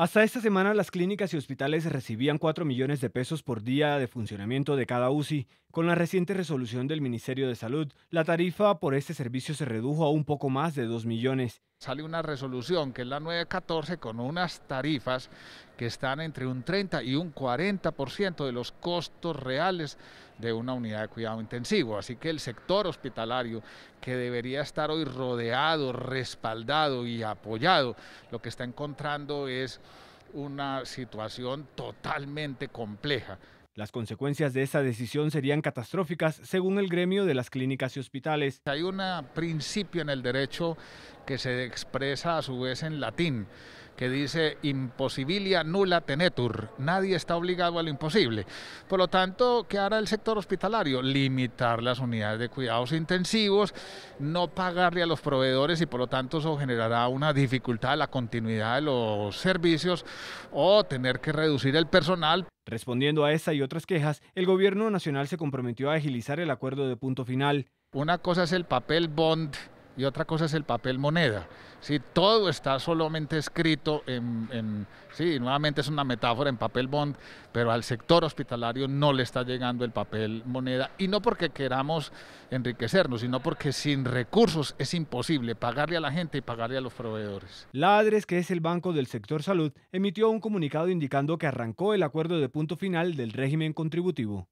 Hasta esta semana las clínicas y hospitales recibían 4 millones de pesos por día de funcionamiento de cada UCI, con la reciente resolución del Ministerio de Salud, la tarifa por este servicio se redujo a un poco más de 2 millones. Sale una resolución que es la 914 con unas tarifas que están entre un 30 y un 40% de los costos reales de una unidad de cuidado intensivo. Así que el sector hospitalario, que debería estar hoy rodeado, respaldado y apoyado, lo que está encontrando es una situación totalmente compleja. Las consecuencias de esa decisión serían catastróficas según el gremio de las clínicas y hospitales. Hay un principio en el derecho que se expresa a su vez en latín que dice imposibilia nula tenetur. Nadie está obligado a lo imposible. Por lo tanto, ¿qué hará el sector hospitalario? Limitar las unidades de cuidados intensivos, no pagarle a los proveedores y por lo tanto eso generará una dificultad a la continuidad de los servicios o tener que reducir el personal. Respondiendo a esta y otras quejas, el gobierno nacional se comprometió a agilizar el acuerdo de punto final. Una cosa es el papel bond y otra cosa es el papel moneda. todo está solamente escrito en, sí, nuevamente es una metáfora en papel bond, pero al sector hospitalario no le está llegando el papel moneda y no porque queramos enriquecernos, sino porque sin recursos es imposible pagarle a la gente y pagarle a los proveedores. ADRES, que es el banco del sector salud, emitió un comunicado indicando que arrancó el acuerdo de punto final del régimen contributivo.